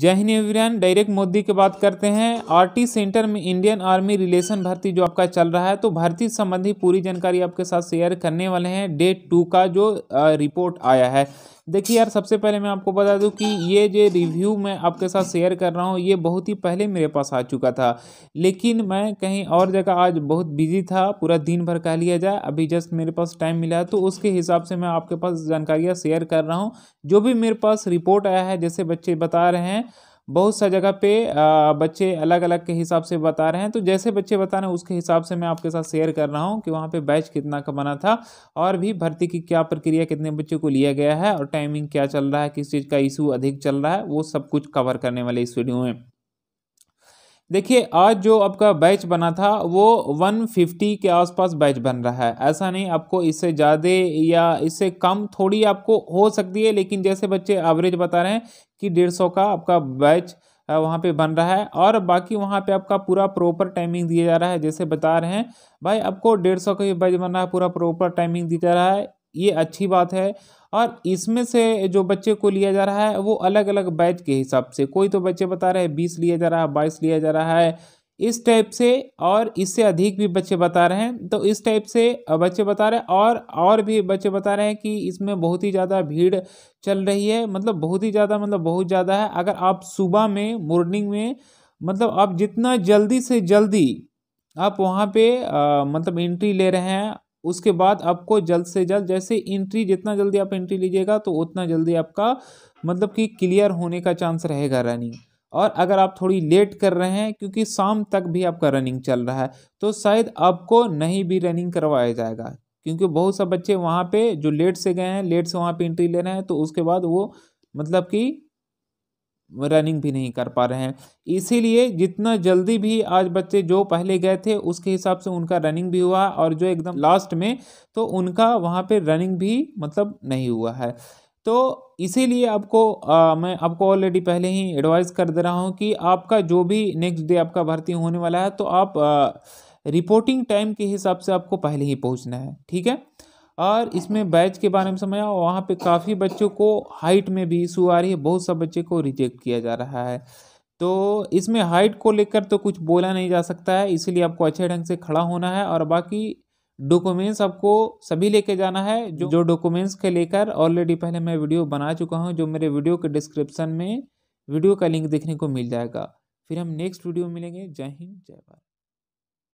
जय Hind everyone direct Modi की बात करते हैं आरटी सेंटर में इंडियन आर्मी रिलेशन भर्ती जो आपका चल रहा है तो भर्ती संबंधी पूरी जानकारी आपके साथ शेयर करने वाले हैं डेट टू का जो रिपोर्ट आया है देखिए यार सबसे पहले मैं आपको बता दूं कि ये जो रिव्यू मैं आपके साथ शेयर कर रहा हूँ ये बहुत ही पहले मेरे पास आ चुका था लेकिन मैं कहीं और जगह आज बहुत बिजी था पूरा दिन भर कह लिया जाए अभी जस्ट मेरे पास टाइम मिला है तो उसके हिसाब से मैं आपके पास जानकारियाँ शेयर कर रहा हूँ जो भी मेरे पास रिपोर्ट आया है जैसे बच्चे बता रहे हैं बहुत सा जगह पे बच्चे अलग अलग के हिसाब से बता रहे हैं तो जैसे बच्चे बता रहे हैं उसके हिसाब से मैं आपके साथ शेयर कर रहा हूँ कि वहाँ पे बैच कितना का बना था और भी भर्ती की क्या प्रक्रिया कितने बच्चों को लिया गया है और टाइमिंग क्या चल रहा है किस चीज़ का इशू अधिक चल रहा है वो सब कुछ कवर करने वाले इस वीडियो में देखिए आज जो आपका बैच बना था वो 150 के आसपास बैच बन रहा है ऐसा नहीं आपको इससे ज़्यादा या इससे कम थोड़ी आपको हो सकती है लेकिन जैसे बच्चे एवरेज बता रहे हैं कि डेढ़ सौ का आपका बैच वहाँ पे बन रहा है और बाकी वहाँ पे आपका पूरा प्रॉपर टाइमिंग दिया जा रहा है जैसे बता रहे हैं भाई आपको डेढ़ सौ का भी बैच बन रहा है पूरा प्रॉपर टाइमिंग दिया जा रहा है ये अच्छी बात है और इसमें से जो बच्चे को लिया जा रहा है वो अलग अलग बैच के हिसाब से कोई तो बच्चे बता रहे हैं बीस लिया जा रहा है बाईस लिया जा रहा है इस टाइप से और इससे अधिक भी बच्चे बता रहे हैं तो इस टाइप से बच्चे बता रहे हैं और और भी बच्चे बता रहे हैं कि इसमें बहुत ही ज़्यादा भीड़ चल रही है मतलब बहुत ही ज़्यादा मतलब बहुत ज़्यादा है अगर आप सुबह में मॉर्निंग में मतलब आप जितना जल्दी से जल्दी आप वहाँ पे आ, मतलब एंट्री ले रहे हैं उसके बाद आपको जल्द से जल्द जैसे एंट्री जितना जल्दी आप एंट्री लीजिएगा तो उतना जल्दी आपका मतलब कि क्लियर होने का चांस रहेगा रनिंग और अगर आप थोड़ी लेट कर रहे हैं क्योंकि शाम तक भी आपका रनिंग चल रहा है तो शायद आपको नहीं भी रनिंग करवाया जाएगा क्योंकि बहुत से बच्चे वहाँ पे जो लेट से गए हैं लेट से वहाँ पे एंट्री ले रहे हैं तो उसके बाद वो मतलब कि रनिंग भी नहीं कर पा रहे हैं इसीलिए जितना जल्दी भी आज बच्चे जो पहले गए थे उसके हिसाब से उनका रनिंग भी हुआ और जो एकदम लास्ट में तो उनका वहाँ पे रनिंग भी मतलब नहीं हुआ है तो इसीलिए आपको आ, मैं आपको ऑलरेडी पहले ही एडवाइस कर दे रहा हूँ कि आपका जो भी नेक्स्ट डे आपका भर्ती होने वाला है तो आप आ, रिपोर्टिंग टाइम के हिसाब से आपको पहले ही पहुँचना है ठीक है और इसमें बैच के बारे में समझा वहाँ पे काफ़ी बच्चों को हाइट में भी इशू आ रही है बहुत सब बच्चे को रिजेक्ट किया जा रहा है तो इसमें हाइट को लेकर तो कुछ बोला नहीं जा सकता है इसीलिए आपको अच्छे ढंग से खड़ा होना है और बाकी डॉक्यूमेंट्स आपको सभी लेके जाना है जो जो डॉक्यूमेंट्स के लेकर ऑलरेडी पहले मैं वीडियो बना चुका हूँ जो मेरे वीडियो के डिस्क्रिप्सन में वीडियो का लिंक देखने को मिल जाएगा फिर हम नेक्स्ट वीडियो मिलेंगे जय हिंद जय भारत